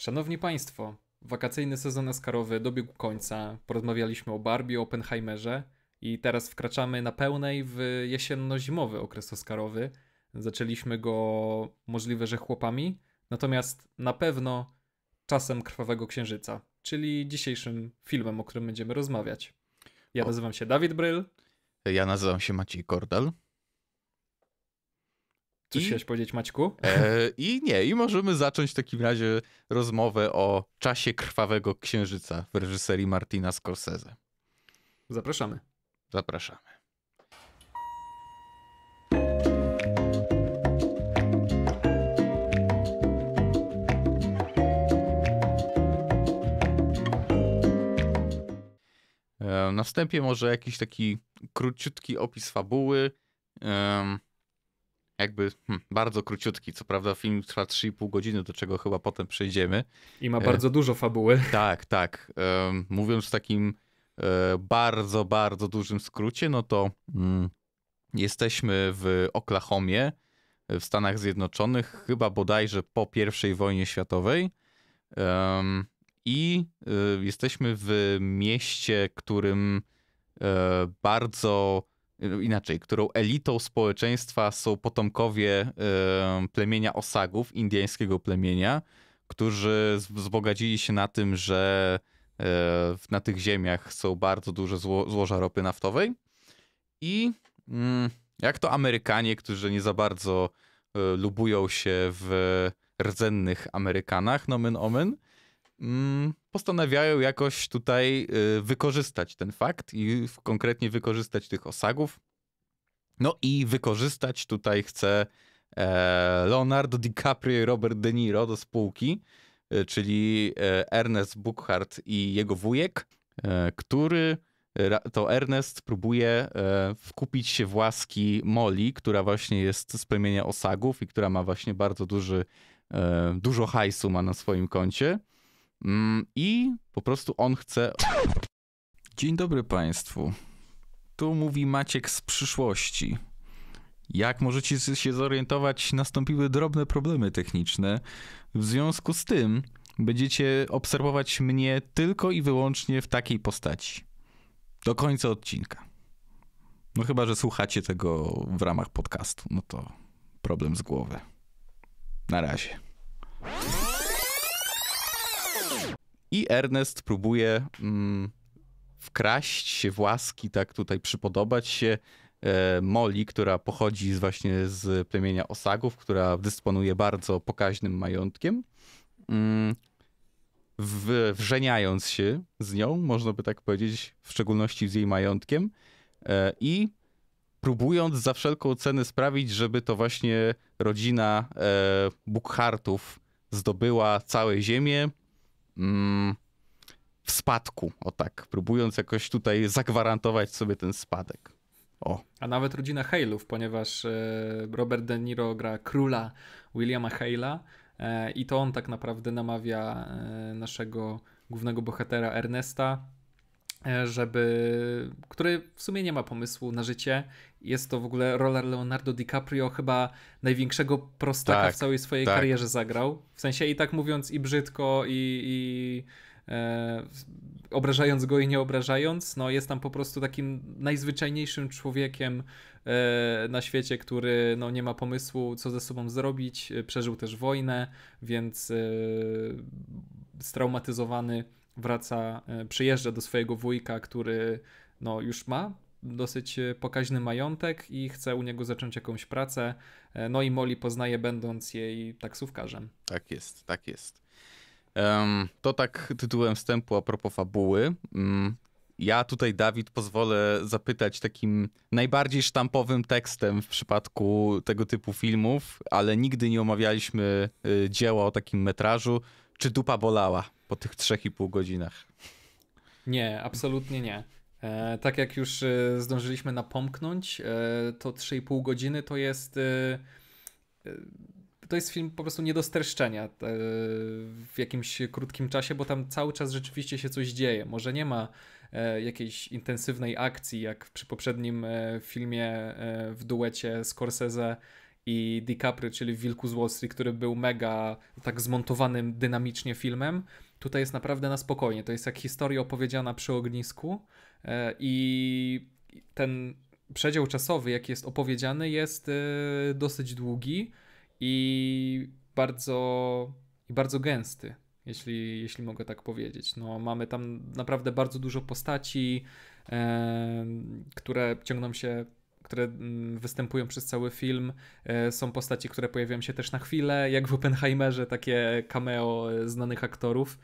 Szanowni Państwo, wakacyjny sezon Oscarowy dobiegł końca. Porozmawialiśmy o Barbie, o Oppenheimerze i teraz wkraczamy na pełnej w jesienno-zimowy okres Oscarowy. Zaczęliśmy go możliwe, że chłopami, natomiast na pewno czasem Krwawego Księżyca, czyli dzisiejszym filmem, o którym będziemy rozmawiać. Ja nazywam się Dawid Bryl. Ja nazywam się Maciej Kordal. Coś I, chciałeś powiedzieć, Maćku? E, I nie, i możemy zacząć w takim razie rozmowę o czasie krwawego księżyca w reżyserii Martina Scorsese. Zapraszamy. Zapraszamy. E, na wstępie może jakiś taki króciutki opis fabuły. E, jakby hmm, bardzo króciutki. Co prawda film trwa 3,5 godziny, do czego chyba potem przejdziemy. I ma e, bardzo e... dużo fabuły. Tak, tak. E, mówiąc w takim e, bardzo, bardzo dużym skrócie, no to mm, jesteśmy w Oklahomie, w Stanach Zjednoczonych, chyba bodajże po I wojnie światowej. I e, jesteśmy w mieście, którym e, bardzo Y, inaczej, którą elitą społeczeństwa są potomkowie y, plemienia Osagów, indyjskiego plemienia, którzy wzbogacili się na tym, że y, na tych ziemiach są bardzo duże zło, złoża ropy naftowej. I mm, jak to Amerykanie, którzy nie za bardzo lubują się w rdzennych Amerykanach, nomen omen, Mm, postanawiają jakoś tutaj y, wykorzystać ten fakt i konkretnie wykorzystać tych osagów. No i wykorzystać tutaj chce Leonardo DiCaprio i Robert De Niro do spółki, e, czyli e, Ernest Buchhardt i jego wujek, e, który to Ernest próbuje wkupić się w łaski Molly, która właśnie jest z plemienia osagów i która ma właśnie bardzo duży, dużo hajsu ma na swoim koncie. Mm, I po prostu on chce. Dzień dobry Państwu. Tu mówi Maciek z przyszłości. Jak możecie się zorientować, nastąpiły drobne problemy techniczne. W związku z tym będziecie obserwować mnie tylko i wyłącznie w takiej postaci. Do końca odcinka. No chyba, że słuchacie tego w ramach podcastu, no to problem z głowy. Na razie. I Ernest próbuje mm, wkraść się w łaski, tak tutaj przypodobać się e, Moli, która pochodzi z, właśnie z plemienia Osagów, która dysponuje bardzo pokaźnym majątkiem. Mm, w, wrzeniając się z nią, można by tak powiedzieć, w szczególności z jej majątkiem e, i próbując za wszelką cenę sprawić, żeby to właśnie rodzina e, Bukhartów zdobyła całe ziemię, Mm, w spadku, o tak, próbując jakoś tutaj zagwarantować sobie ten spadek. O. A nawet rodzina Hale'ów, ponieważ e, Robert De Niro gra króla Williama Hale'a e, i to on tak naprawdę namawia e, naszego głównego bohatera Ernesta E, żeby, który w sumie nie ma pomysłu na życie. Jest to w ogóle roller Leonardo DiCaprio, chyba największego prostaka tak, w całej swojej tak. karierze zagrał. W sensie i tak mówiąc i brzydko, i, i e, obrażając go i nie obrażając, no jest tam po prostu takim najzwyczajniejszym człowiekiem e, na świecie, który no, nie ma pomysłu, co ze sobą zrobić. E, przeżył też wojnę, więc e, straumatyzowany wraca, e, przyjeżdża do swojego wujka, który no, już ma dosyć e, pokaźny majątek i chce u niego zacząć jakąś pracę. E, no i Molly poznaje, będąc jej taksówkarzem. Tak jest, tak jest. Um, to tak tytułem wstępu a propos fabuły. Um, ja tutaj, Dawid, pozwolę zapytać takim najbardziej sztampowym tekstem w przypadku tego typu filmów, ale nigdy nie omawialiśmy y, dzieła o takim metrażu. Czy dupa bolała po tych 3,5 godzinach? Nie, absolutnie nie. E, tak jak już e, zdążyliśmy napomknąć, e, to 3,5 godziny to jest. E, e, to jest film po prostu nie do streszczenia e, w jakimś krótkim czasie, bo tam cały czas rzeczywiście się coś dzieje. Może nie ma jakiejś intensywnej akcji, jak przy poprzednim filmie w duecie Scorsese i DiCaprio, czyli Wilku z Wall Street, który był mega tak zmontowanym dynamicznie filmem, tutaj jest naprawdę na spokojnie. To jest jak historia opowiedziana przy ognisku e, i ten przedział czasowy, jaki jest opowiedziany, jest e, dosyć długi i bardzo, i bardzo gęsty. Jeśli, jeśli mogę tak powiedzieć. No, mamy tam naprawdę bardzo dużo postaci, e, które ciągną się które mm, występują przez cały film. E, są postaci, które pojawiają się też na chwilę, jak w Oppenheimerze, takie cameo znanych aktorów.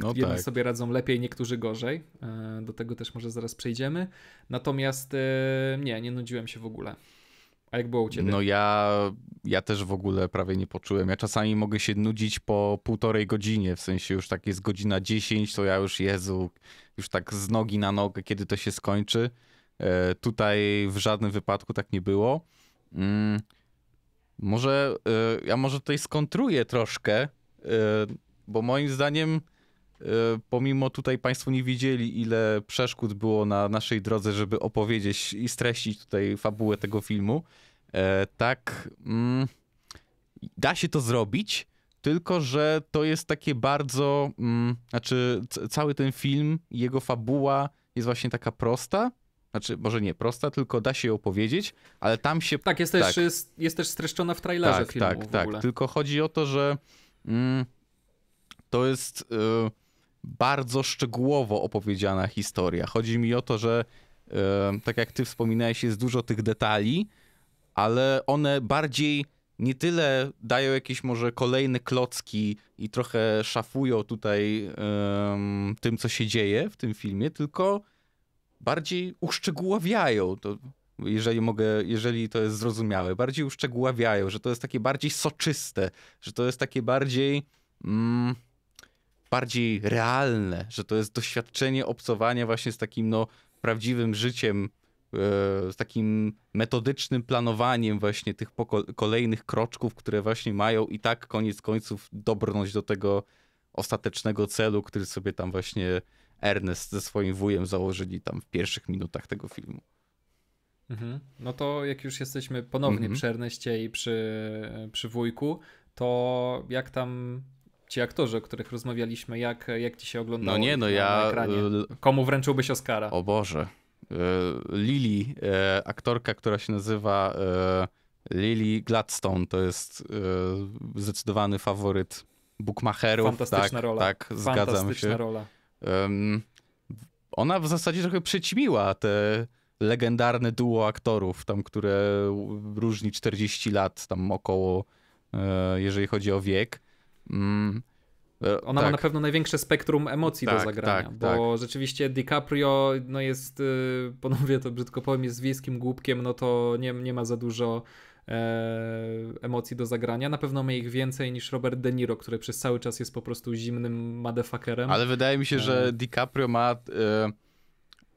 No Jedni tak. sobie radzą lepiej, niektórzy gorzej. E, do tego też może zaraz przejdziemy. Natomiast e, nie, nie nudziłem się w ogóle. A jak było u ciebie? No ja, ja też w ogóle prawie nie poczułem. Ja czasami mogę się nudzić po półtorej godzinie, w sensie już tak jest godzina 10, to ja już Jezu, już tak z nogi na nogę, kiedy to się skończy. E, tutaj w żadnym wypadku tak nie było. Mm, może e, ja może tutaj skontruję troszkę, e, bo moim zdaniem pomimo tutaj Państwo nie widzieli, ile przeszkód było na naszej drodze, żeby opowiedzieć i streścić tutaj fabułę tego filmu, tak mm, da się to zrobić, tylko że to jest takie bardzo, mm, znaczy cały ten film, jego fabuła jest właśnie taka prosta, znaczy, może nie prosta, tylko da się ją powiedzieć, ale tam się... Tak, jest też, tak. Jest, jest też streszczona w trailerze tak, filmu Tak, tak, tylko chodzi o to, że mm, to jest y, bardzo szczegółowo opowiedziana historia. Chodzi mi o to, że y, tak jak ty wspominałeś, jest dużo tych detali, ale one bardziej nie tyle dają jakieś może kolejne klocki i trochę szafują tutaj y, tym, co się dzieje w tym filmie, tylko bardziej uszczegóławiają to. Jeżeli mogę, jeżeli to jest zrozumiałe, bardziej uszczegóławiają, że to jest takie bardziej soczyste, że to jest takie bardziej. Mm, bardziej realne, że to jest doświadczenie obcowania właśnie z takim no, prawdziwym życiem, e, z takim metodycznym planowaniem właśnie tych kolejnych kroczków, które właśnie mają i tak koniec końców dobrnąć do tego ostatecznego celu, który sobie tam właśnie Ernest ze swoim wujem założyli tam w pierwszych minutach tego filmu. Mhm. No to jak już jesteśmy ponownie mhm. przy Erneście i przy, przy wujku, to jak tam ci aktorzy, o których rozmawialiśmy, jak, jak ci się oglądało? No nie, no ja... Ekranie? Y, Komu wręczyłbyś Oscara? O Boże. Y, Lily, aktorka, która się nazywa y, Lily Gladstone, to jest zdecydowany faworyt bookmacherów. Fantastyczna tak, rola. Tak, zgadzam Fantastyczna się. rola um, ona w zasadzie trochę przyćmiła te legendarne duo aktorów, tam, które różni 40 lat, tam około, e, jeżeli chodzi o wiek. Um, ona tak. ma na tak. pewno największe spektrum emocji tak, do zagrania, tak, bo tak. rzeczywiście DiCaprio no jest, y, ponownie to brzydko powiem, jest wiejskim głupkiem, no to nie, nie ma za dużo E, emocji do zagrania. Na pewno ma ich więcej niż Robert De Niro, który przez cały czas jest po prostu zimnym motherfuckerem. Ale wydaje mi się, że e. DiCaprio ma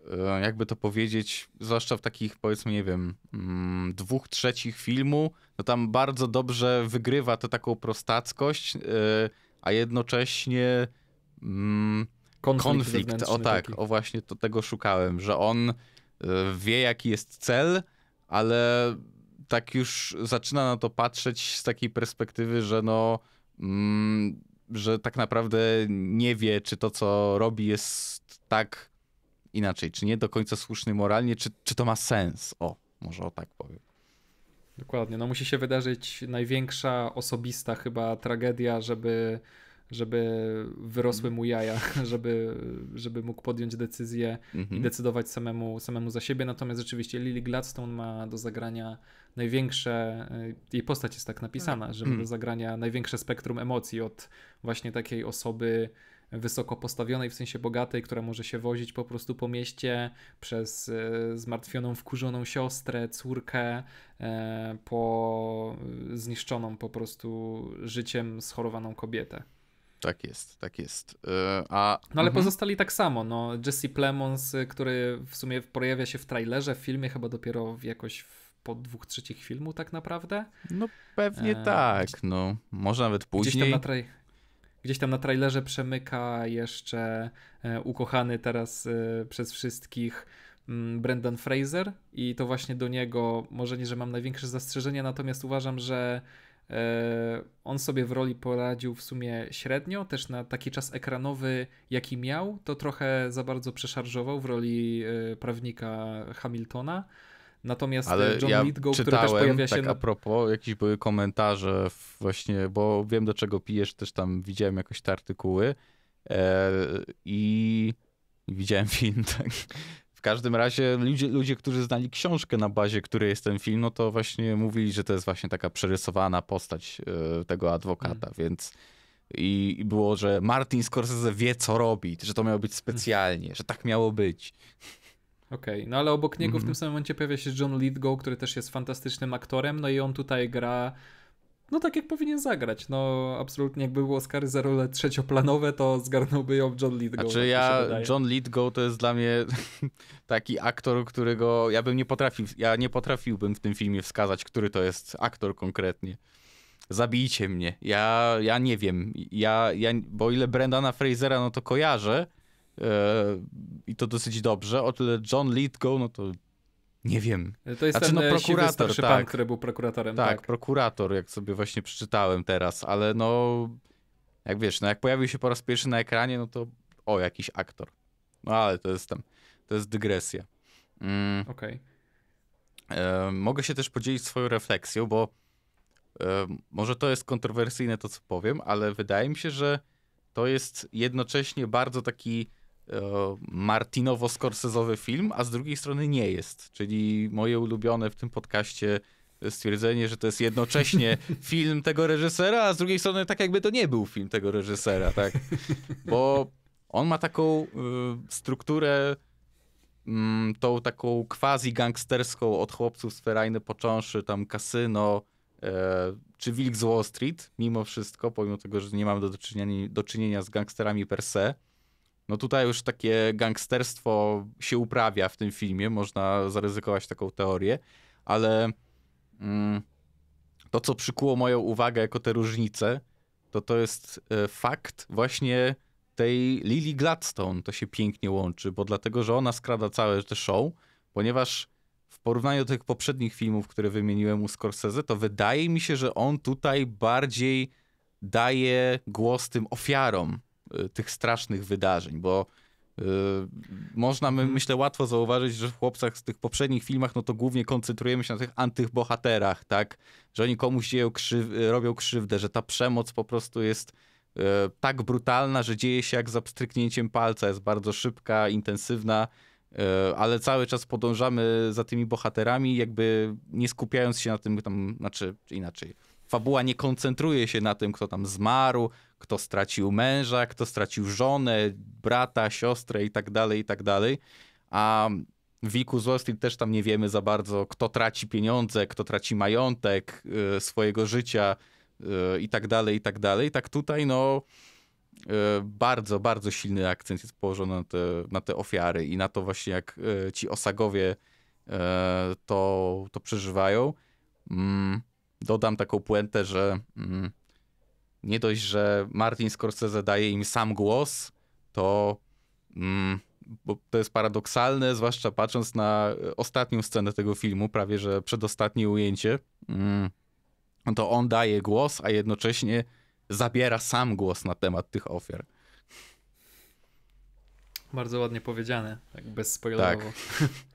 e, jakby to powiedzieć, zwłaszcza w takich powiedzmy, nie wiem, mm, dwóch trzecich filmu, no tam bardzo dobrze wygrywa to taką prostackość, a jednocześnie mm, konflikt. konflikt. O tak, taki. o właśnie to tego szukałem, że on wie jaki jest cel, ale tak już zaczyna na to patrzeć z takiej perspektywy, że no, mm, że tak naprawdę nie wie, czy to, co robi, jest tak inaczej, czy nie do końca słuszny moralnie, czy, czy to ma sens. O, może o tak powiem. Dokładnie, no musi się wydarzyć największa osobista chyba tragedia, żeby żeby wyrosły mu jaja, żeby, żeby mógł podjąć decyzję mhm. i decydować samemu, samemu za siebie. Natomiast rzeczywiście Lily Gladstone ma do zagrania największe, e, jej postać jest tak napisana, tak. że ma do mhm. zagrania największe spektrum emocji od właśnie takiej osoby wysoko postawionej, w sensie bogatej, która może się wozić po prostu po mieście przez e, zmartwioną, wkurzoną siostrę, córkę, e, po zniszczoną po prostu życiem schorowaną kobietę. Tak jest, tak jest. Y, a... No ale mhm. pozostali tak samo. No, Jesse Plemons, y, który w sumie pojawia się w trailerze, w filmie chyba dopiero jakoś w po dwóch trzecich filmu tak naprawdę. No pewnie e... tak, no. Może nawet później. Gdzieś tam na, tra... Gdzieś tam na trailerze przemyka jeszcze e, ukochany teraz e, przez wszystkich mm, Brendan Fraser i to właśnie do niego, może nie, że mam największe zastrzeżenia, natomiast uważam, że E, on sobie w roli poradził w sumie średnio, też na taki czas ekranowy, jaki miał, to trochę za bardzo przeszarżował w roli e, prawnika Hamiltona. Natomiast e, Ale John ja Lithgow, który też pojawia tak się... Tak a propos, jakieś były komentarze właśnie, bo wiem do czego pijesz, też tam widziałem jakoś te artykuły i widziałem film, tak. W każdym razie ludzie, ludzie, którzy znali książkę na bazie, której jest ten film, no to właśnie mówili, że to jest właśnie taka przerysowana postać e, tego adwokata, mm. więc i było, że Martin Scorsese wie co robi, że to miało być mhm. specjalnie, że tak miało być. Okej, okay. no ale obok niego mm w mhm. tym samym momencie pojawia się John Lithgow, który też jest fantastycznym aktorem, no i on tutaj gra no tak jak powinien zagrać. No absolutnie jakby były Oscary za role trzecioplanowe, to zgarnąłby ją John Lithgow. Znaczy tak ja, John Lithgow to jest dla mnie taki aktor, którego ja bym nie potrafił, ja nie potrafiłbym w tym filmie wskazać, który to jest aktor konkretnie. Zabijcie mnie. Ja, ja nie wiem. Ja, ja, bo ile Brendana Frasera, no to kojarzę, e, i to dosyć dobrze. O tyle John Lithgow, no to nie wiem. To jest znaczy, ten no, e, prokurator, siwy, tak. pan, który był prokuratorem. Tak, tak, prokurator, jak sobie właśnie przeczytałem teraz, ale no, jak wiesz, no jak pojawił się po raz pierwszy na ekranie, no to o, jakiś aktor. No ale to jest tam, to jest dygresja. Mm. Okej. Okay. E, mogę się też podzielić swoją refleksją, bo e, może to jest kontrowersyjne to, co powiem, ale wydaje mi się, że to jest jednocześnie bardzo taki E, martinowo-skorsezowy film, a z drugiej strony nie jest. Czyli moje ulubione w tym podcaście stwierdzenie, że to jest jednocześnie film tego reżysera, a z drugiej strony tak jakby to nie był film tego reżysera, tak? Bo on ma taką y, strukturę, mm, tą taką quasi-gangsterską od chłopców z Ferajny począwszy, tam kasyno, e, czy Wilk z Wall Street, mimo wszystko, pomimo tego, że nie mam do czynienia, do czynienia z gangsterami per se, no tutaj już takie gangsterstwo się uprawia w tym filmie, można zaryzykować taką teorię, ale mm, to, co przykuło moją uwagę jako te różnice, to to jest e, fakt właśnie tej Lily Gladstone. To się pięknie łączy, bo dlatego, że ona skrada całe te show, ponieważ w porównaniu do tych poprzednich filmów, które wymieniłem u Scorsese, to wydaje mi się, że on tutaj bardziej daje głos tym ofiarom Y, tych strasznych wydarzeń, bo y, można, my, myślę, łatwo zauważyć, że w chłopcach z tych poprzednich filmach, no to głównie koncentrujemy się na tych antybohaterach, tak? Że oni komuś dzieją krzyw y, robią krzywdę, że ta przemoc po prostu jest tak brutalna, że dzieje się jak z pstryknięciem palca, jest bardzo szybka, intensywna, ale cały czas podążamy za tymi bohaterami, jakby nie skupiając się na tym, tam, znaczy inaczej fabuła nie koncentruje się na tym, kto tam zmarł, kto stracił męża, kto stracił żonę, brata, siostrę i tak dalej, i tak dalej. A w Wilku z Wall Street też tam nie wiemy za bardzo, kto traci pieniądze, kto traci majątek y, swojego życia y, i tak dalej, i tak dalej. Tak tutaj, no, y, bardzo, bardzo silny akcent jest położony na te, na te ofiary i na to właśnie, jak y, ci osagowie y, to, to przeżywają. Mm dodam taką puentę, że mm, nie dość, że Martin Scorsese daje im sam głos, to mm, bo to jest paradoksalne, zwłaszcza patrząc na e, ostatnią scenę tego filmu, prawie że przedostatnie ujęcie, mm, to on daje głos, a jednocześnie zabiera sam głos na temat tych ofiar. Bardzo ładnie powiedziane, tak bezspoilerowo. Tak.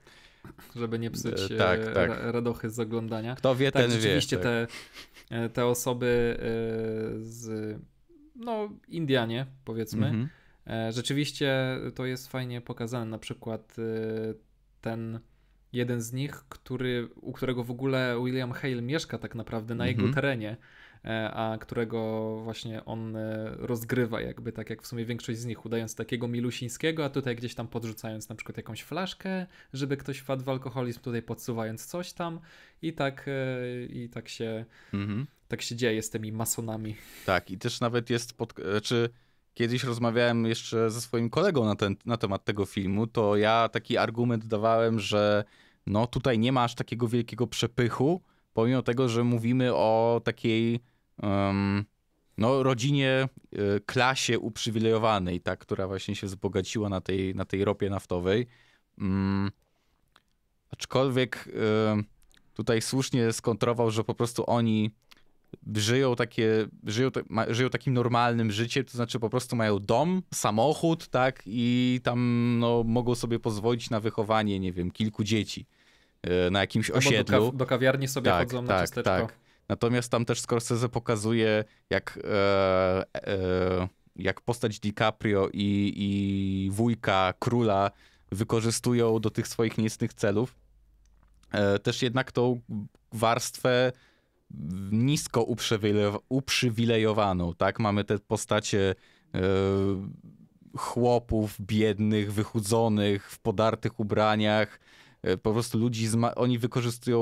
żeby nie psuć e, tak, e, tak. radochy z oglądania. Kto wie, tak, ten rzeczywiście wie. Rzeczywiście tak. te, e, te osoby z, no, Indianie powiedzmy, mhm. rzeczywiście to jest fajnie pokazane, na przykład ten jeden z nich, który, u którego w ogóle William Hale mieszka tak naprawdę na mm-hmm. jego mhm. terenie. E, a którego właśnie on e, rozgrywa jakby tak jak w sumie większość z nich, udając takiego Milusińskiego, a tutaj gdzieś tam podrzucając na przykład jakąś flaszkę, żeby ktoś wpadł w alkoholizm, tutaj podsuwając coś tam i tak, e, i tak się mhm. tak się dzieje z tymi masonami. Tak i też nawet jest, pod, czy znaczy, kiedyś rozmawiałem jeszcze ze swoim kolegą na, ten, na temat tego filmu, to ja taki argument dawałem, że no tutaj nie ma aż takiego wielkiego przepychu, pomimo tego, że mówimy o takiej um, no, rodzinie, y, klasie uprzywilejowanej, ta, która właśnie się wzbogaciła na tej, na tej ropie naftowej. Um, aczkolwiek y, tutaj słusznie skontrował, że po prostu oni żyją, takie, żyją, żyją takim normalnym życiem, to znaczy po prostu mają dom, samochód, tak, i tam no, mogą sobie pozwolić na wychowanie, nie wiem, kilku dzieci e, na jakimś osiedlu. Do, do, kawiarni sobie tak, chodzą tak, na tak, Natomiast tam też Scorsese pokazuje, jak, e, e, jak postać DiCaprio i, i wujka króla wykorzystują do tych swoich niecnych celów. E, też jednak tą warstwę nisko uprzywilejowaną, tak? Mamy te postacie e, chłopów biednych, wychudzonych, w podartych ubraniach, E, po prostu ludzi, oni wykorzystują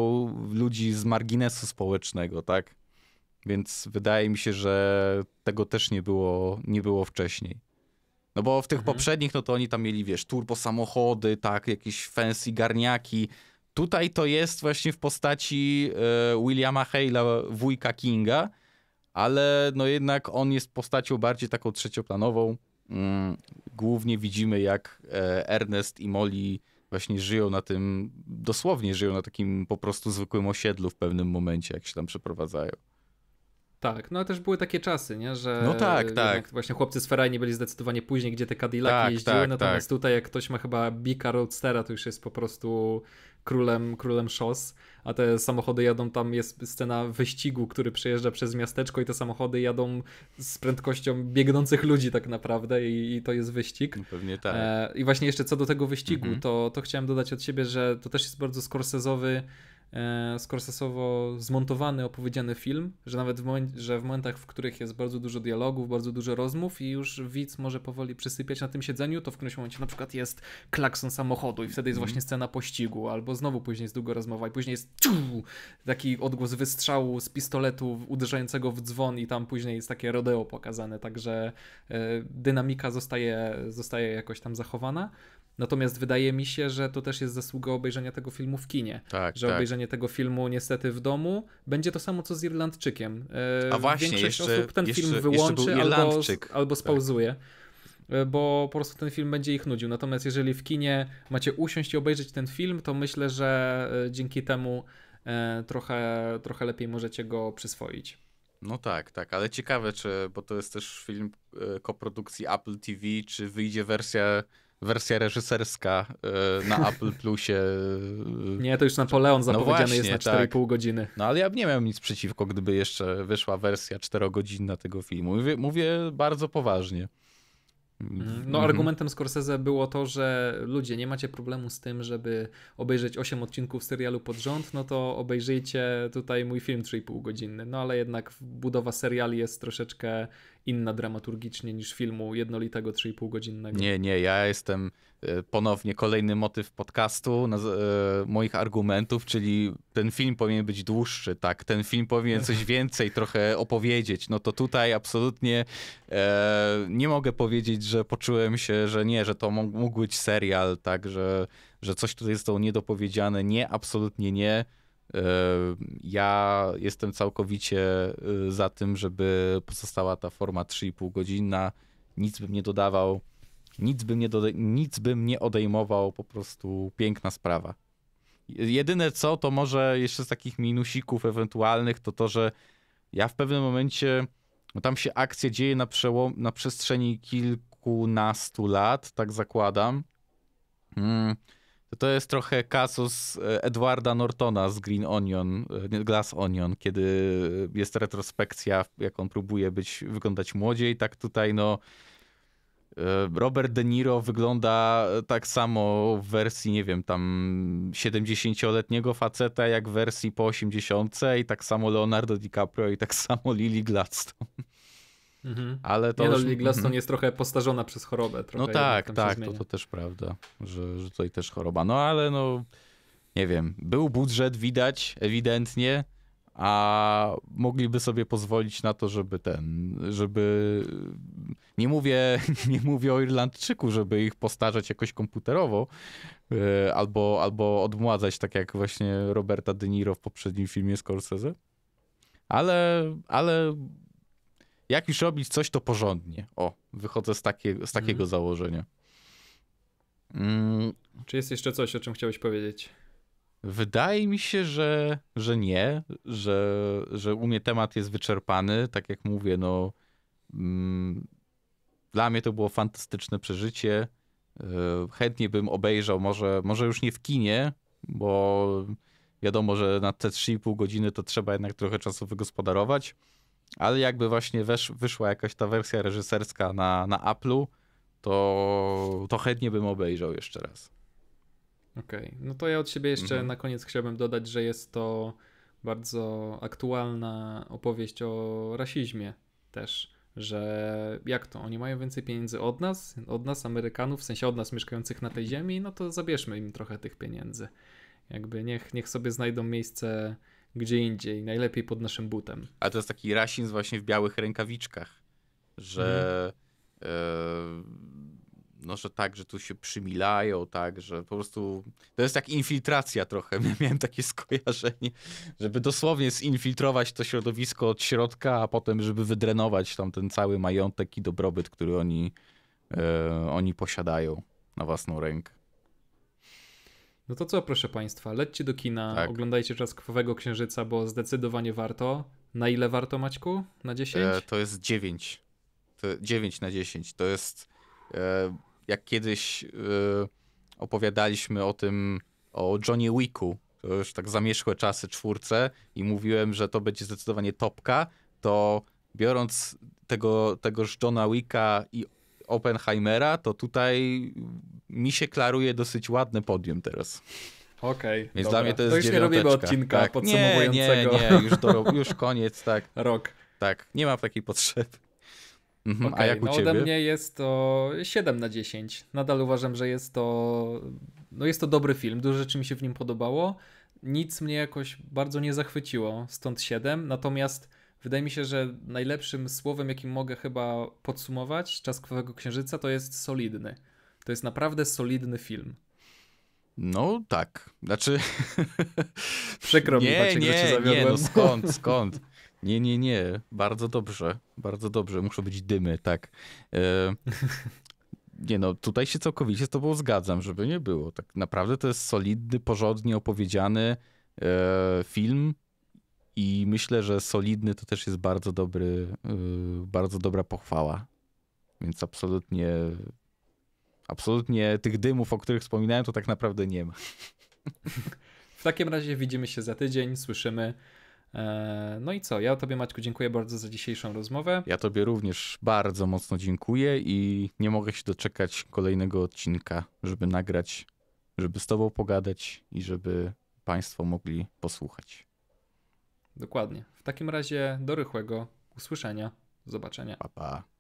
ludzi z marginesu społecznego, tak? Więc wydaje mi się, że tego też nie było, nie było wcześniej. No bo w tych mhm. poprzednich, no to oni tam mieli, wiesz, turbo samochody, tak, jakieś fancy garniaki. Tutaj to jest właśnie w postaci y, Williama Hale'a, wujka Kinga, ale no jednak on jest postacią bardziej taką trzecioplanową. Mm, głównie widzimy, jak e, Ernest i Molly właśnie żyją na tym, dosłownie żyją na takim po prostu zwykłym osiedlu w pewnym momencie, jak się tam przeprowadzają. Tak, no ale też były takie czasy, nie? że no tak, tak. właśnie chłopcy z Ferrari byli zdecydowanie później, gdzie te Cadillaki tak, jeździły, tak, natomiast tak. tutaj jak ktoś ma chyba Bika Roadstera, to już jest po prostu królem, królem szos, a te samochody jadą, tam jest scena wyścigu, który przejeżdża przez miasteczko i te samochody jadą z prędkością biegnących ludzi tak naprawdę i, i to jest wyścig. No pewnie tak. E, I właśnie jeszcze co do tego wyścigu, mhm. to, to chciałem dodać od siebie, że to też jest bardzo skorsezowy E, skorsesowo zmontowany, opowiedziany film, że nawet w, że w momentach, w których jest bardzo dużo dialogów, bardzo dużo rozmów i już widz może powoli przysypiać na tym siedzeniu, to w którymś momencie na przykład jest klakson samochodu i wtedy jest mhm. właśnie scena pościgu, albo znowu później jest długo rozmowa i później jest ciu, taki odgłos wystrzału z pistoletu uderzającego w dzwon i tam później jest takie rodeo pokazane, także e, dynamika zostaje, zostaje jakoś tam zachowana. Natomiast wydaje mi się, że to też jest zasługa obejrzenia tego filmu w kinie. Tak, że tak. obejrzenie tego filmu niestety w domu będzie to samo co z Irlandczykiem. E, A właśnie, większość jeszcze, osób ten jeszcze, film wyłączy albo, albo tak. spauzuje. Tak. Bo po prostu ten film będzie ich nudził. Natomiast jeżeli w kinie macie usiąść i obejrzeć ten film, to myślę, że e, dzięki temu trochę, trochę lepiej możecie go przyswoić. No tak, tak, ale ciekawe, czy, bo to jest też film koprodukcji Apple TV, czy wyjdzie wersja wersja reżyserska e, na Apple Plusie. E, nie, to już Napoleon no zapowiedziany no właśnie, jest na 4,5 tak. godziny. No ale ja nie miałem nic przeciwko, gdyby jeszcze wyszła wersja 4 godzinna tego filmu. Mówię, mówię bardzo poważnie. No, mhm. argumentem Scorsese było to, że ludzie, nie macie problemu z tym, żeby obejrzeć 8 odcinków serialu pod rząd, no to obejrzyjcie tutaj mój film 3,5 godzinny. No, ale jednak budowa seriali jest troszeczkę inna dramaturgicznie niż filmu jednolitego 3,5 godzinnego. Nie, nie, ja jestem e, ponownie kolejny motyw podcastu e, moich argumentów, czyli ten film powinien być dłuższy, tak, ten film powinien coś więcej trochę opowiedzieć. No to tutaj absolutnie e, nie mogę powiedzieć, że poczułem się, że nie, że to mógł być serial, tak, że, że coś tutaj zostało niedopowiedziane. Nie, absolutnie nie. Ja jestem całkowicie y, za tym, żeby pozostała ta forma 3,5 godzinna. Nic bym nie dodawał, nic bym nie, dode- nic bym nie odejmował, po prostu piękna sprawa. Jedyne co, to może jeszcze z takich minusików ewentualnych, to to, że ja w pewnym momencie, no tam się akcja dzieje na, przełom, na przestrzeni kilkunastu lat, tak zakładam. Hmm to jest trochę kasus e, Edwarda Nortona z Green Onion, e, Glass Onion, kiedy jest retrospekcja, jak on próbuje być, wyglądać młodziej, tak tutaj no e, Robert De Niro wygląda tak samo w wersji, nie wiem, tam 70-letniego faceta, jak w wersji po 80 i tak samo Leonardo DiCaprio i tak samo Lily Gladstone. Mhm. Ale to. Nie, no, już... no, mhm. jest trochę postarzona przez chorobę. Trochę no tak, tak, to, to też prawda, że, że tutaj też choroba. No ale no, nie wiem, był budżet, widać ewidentnie, a mogliby sobie pozwolić na to, żeby ten, żeby. Nie mówię, nie mówię o Irlandczyku, żeby ich postarzać jakoś komputerowo, e, albo, albo odmładzać, tak jak właśnie Roberta De Niro w poprzednim filmie Scorsese. Ale, ale jak już robić coś, to porządnie. O, wychodzę z, takie, z takiego mhm. założenia. Mm. Czy jest jeszcze coś, o czym chciałeś powiedzieć? Wydaje mi się, że, że nie, że, że u mnie temat jest wyczerpany. Tak jak mówię, no. Mm, dla mnie to było fantastyczne przeżycie. E, chętnie bym obejrzał, może, może już nie w kinie, bo wiadomo, że na te 3,5 godziny to trzeba jednak trochę czasu wygospodarować, ale jakby właśnie wesz, wyszła jakaś ta wersja reżyserska na, na Apple'u, to, to chętnie bym obejrzał jeszcze raz. Okej, okay. no to ja od siebie jeszcze mhm. na koniec chciałbym dodać, że jest to bardzo aktualna opowieść o rasizmie też, że jak to, oni mają więcej pieniędzy od nas, od nas Amerykanów, w sensie od nas mieszkających na tej ziemi, no to zabierzmy im trochę tych pieniędzy. Jakby niech, niech sobie znajdą miejsce gdzie indziej, najlepiej pod naszym butem. A to jest taki rasizm właśnie w białych rękawiczkach, że mm. no, że tak, że tu się przymilają, tak, że po prostu to jest jak infiltracja trochę, miałem takie skojarzenie, żeby dosłownie zinfiltrować to środowisko od środka, a potem żeby wydrenować tam ten cały majątek i dobrobyt, który oni, e, oni posiadają na własną rękę. No to co, proszę Państwa, lećcie do kina, tak. oglądajcie czas Krwawego Księżyca, bo zdecydowanie warto. Na ile warto, Maćku? Na 10? E, to jest 9. To 9 na 10. To jest e, jak kiedyś e, opowiadaliśmy o tym, o Johnny Wicku, to już tak zamierzchłe czasy czwórce i mówiłem, że to będzie zdecydowanie topka, to biorąc tego, tegoż Johna Wicka i Oppenheimera, to tutaj mi się klaruje dosyć ładne podium teraz. Okej. Okay, Więc dobra. dla mnie to jest to już nie robimy odcinka tak. podsumowującego. Nie, nie, nie, już, do, już koniec, tak. Rok. Tak, nie mam takiej potrzeby. Mhm, okay, a jak u no ciebie? Ode mnie jest to 7 na 10. Nadal uważam, że jest to no jest to dobry film. Dużo rzeczy mi się w nim podobało. Nic mnie jakoś bardzo nie zachwyciło, stąd 7. Natomiast wydaje mi się, że najlepszym słowem, jakim mogę chyba podsumować Czas Krwawego Księżyca, to jest solidny. To jest naprawdę solidny film. No tak, znaczy... Przykro nie, mi, Maciek, nie, że cię zawiodłem. Nie, no skąd, skąd? Nie, nie, nie, bardzo dobrze, bardzo dobrze, muszą być dymy, tak. E... Nie no, tutaj się całkowicie z tobą zgadzam, żeby nie było. Tak naprawdę to jest solidny, porządnie opowiedziany e... film, i myślę, że solidny to też jest bardzo dobry, e, bardzo dobra pochwała. Więc absolutnie absolutnie tych dymów, o których wspominałem, to tak naprawdę nie ma. W takim razie widzimy się za tydzień, słyszymy. E, no i co? Ja Tobie, Maćku, dziękuję bardzo za dzisiejszą rozmowę. Ja Tobie również bardzo mocno dziękuję i nie mogę się doczekać kolejnego odcinka, żeby nagrać, żeby z Tobą pogadać i żeby Państwo mogli posłuchać. Dokładnie. W takim razie do rychłego usłyszenia, zobaczenia. Pa, pa.